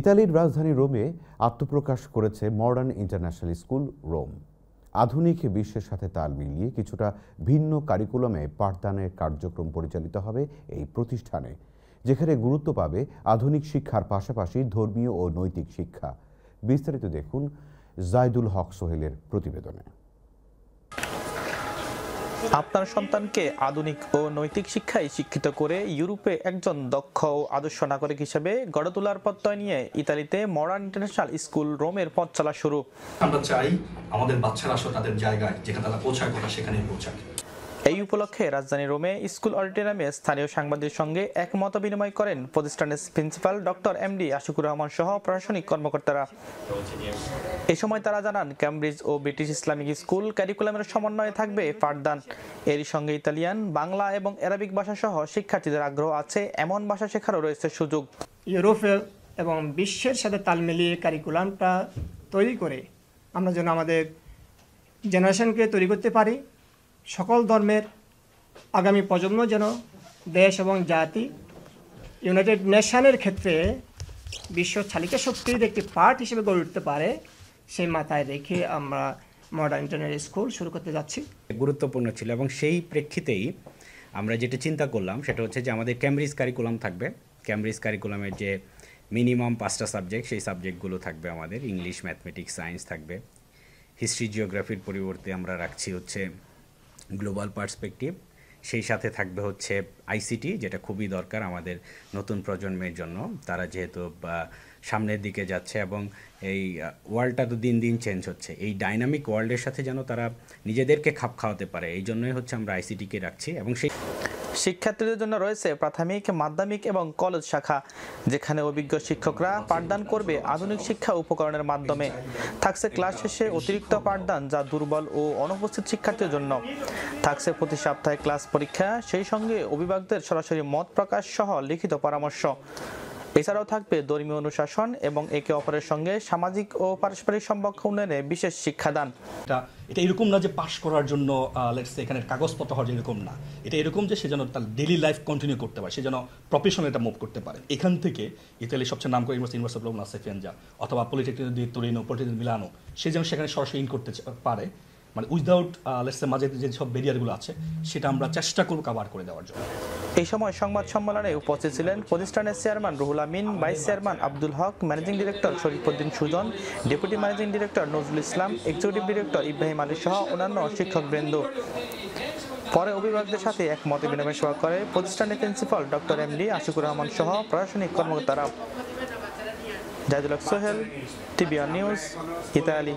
ইতালির রাজধানী রোমে আত্মপ্রকাশ করেছে মডার্ন ইন্টারন্যাশনাল স্কুল রোম আধুনিক বিশ্বের সাথে তাল মিলিয়ে কিছুটা ভিন্ন কারিকুলামে পাঠদানের কার্যক্রম পরিচালিত হবে এই প্রতিষ্ঠানে যেখানে গুরুত্ব পাবে আধুনিক শিক্ষার পাশাপাশি ধর্মীয় ও নৈতিক শিক্ষা বিস্তারিত দেখুন জায়দুল হক সোহেলের প্রতিবেদনে আপনার সন্তানকে আধুনিক ও নৈতিক শিক্ষায় শিক্ষিত করে ইউরোপে একজন দক্ষ ও আদর্শ নাগরিক হিসেবে গড়ে তোলার প্রত্যয় নিয়ে ইতালিতে মডার্ন ইন্টারন্যাশনাল স্কুল রোমের পথ চলা শুরু আমরা চাই আমাদের বাচ্চারা আসলে তাদের জায়গায় যেখানে তারা পৌঁছায় কথা সেখানে পৌঁছায় এই উপলক্ষে রাজধানী রোমে স্কুল অডিটোরিয়ামে স্থানীয় সাংবাদিকদের সঙ্গে এক মত বিনিময় করেন প্রতিষ্ঠানের principal doctor M D Ashikur Rahman সহ প্রশাসনিক কর্মকর্তারা এ সময় তারা জানান ক্যামব্রিজ ও ব্রিটিশ ইসলামিক স্কুল ক্যারিকুলামের সমন্বয়ে থাকবে পাঠদান এর সঙ্গে ইতালিয়ান বাংলা এবং অ্যারাবিক ভাষা সহ শিক্ষার্থীদের আগ্রহ আছে এমন ভাষা শেখারও রয়েছে সুযোগ ইউরোপে এবং বিশ্বের সাথে তাল মিলিয়ে ক্যারিকুলামটা তৈরি করে আমরা যেন আমাদের জেনারেশনকে তৈরি করতে পারি সকল ধর্মের আগামী প্রজন্ম যেন দেশ এবং জাতি ইউনাইটেড নেশনের ক্ষেত্রে বিশ্ব চালিকা শক্তির একটি পার্ট হিসেবে গড়ে উঠতে পারে সেই মাথায় রেখে আমরা মডার্ন ইন্টারনেট স্কুল শুরু করতে যাচ্ছি গুরুত্বপূর্ণ ছিল এবং সেই প্রেক্ষিতেই আমরা যেটা চিন্তা করলাম সেটা হচ্ছে যে আমাদের ক্যামব্রিজ কারিকুলাম থাকবে ক্যামব্রিজ কারিকুলামের যে মিনিমাম পাঁচটা সাবজেক্ট সেই সাবজেক্টগুলো থাকবে আমাদের ইংলিশ ম্যাথমেটিক্স সায়েন্স থাকবে হিস্ট্রি জিওগ্রাফির পরিবর্তে আমরা রাখছি হচ্ছে গ্লোবাল পার্সপেক্টিভ সেই সাথে থাকবে হচ্ছে আইসিটি যেটা খুবই দরকার আমাদের নতুন প্রজন্মের জন্য তারা যেহেতু সামনের দিকে যাচ্ছে এবং এই ওয়ার্ল্ডটা তো দিন দিন চেঞ্জ হচ্ছে এই ডাইনামিক ওয়ার্ল্ডের সাথে যেন তারা নিজেদেরকে খাপ খাওয়াতে পারে এই জন্যই হচ্ছে আমরা আইসিটিকে রাখছি এবং সেই শিক্ষার্থীদের জন্য রয়েছে প্রাথমিক মাধ্যমিক এবং কলেজ শাখা যেখানে অভিজ্ঞ শিক্ষকরা পাঠদান করবে আধুনিক শিক্ষা উপকরণের মাধ্যমে থাকছে ক্লাস শেষে অতিরিক্ত পাঠদান যা দুর্বল ও অনুপস্থিত শিক্ষার্থীর জন্য থাকছে প্রতি সপ্তাহে ক্লাস পরীক্ষা সেই সঙ্গে অভিভাবকদের সরাসরি মত প্রকাশ সহ লিখিত পরামর্শ এছাড়াও থাকবে ধর্মীয় অনুশাসন এবং একে অপরের সঙ্গে সামাজিক ও পারস্পরিক সম্পর্ক উন্নয়নে বিশেষ শিক্ষাদান এটা এরকম না যে পাশ করার জন্য লেটস এখানে কাগজপত্র হওয়া এরকম না এটা এরকম যে সে যেন তার ডেলি লাইফ কন্টিনিউ করতে পারে সে যেন প্রফেশনাল এটা মুভ করতে পারে এখান থেকে ইতালি সবচেয়ে নাম করে ইউনিভার্সিটি অথবা পলিটেকনিক দিয়ে তুরিনো পলিটেকনিক মিলানো সে যেন সেখানে সরাসরি ইন করতে পারে মানে উইদাউট লেটসে uh, মাঝে যে সব ব্যারিয়ারগুলো আছে সেটা আমরা চেষ্টা করব কাভার করে দেওয়ার জন্য এই সময় সংবাদ সম্মেলনে উপস্থিত ছিলেন প্রতিষ্ঠানের chairman Ruhul Amin vice chairman Abdul Haq managing director Sharifuddin Sujan deputy managing director Nazrul Islam executive director Ibrahim Ali সহ অন্যান্য শিক্ষকবৃন্দ পরে অভিভাবকদের সাথে এক মত বিনিময় সভা করে প্রতিষ্ঠানের principal doctor M D Ashikur Rahman সহ প্রশাসনিক কর্মকর্তারা Zahidul Sohel TVR news Italy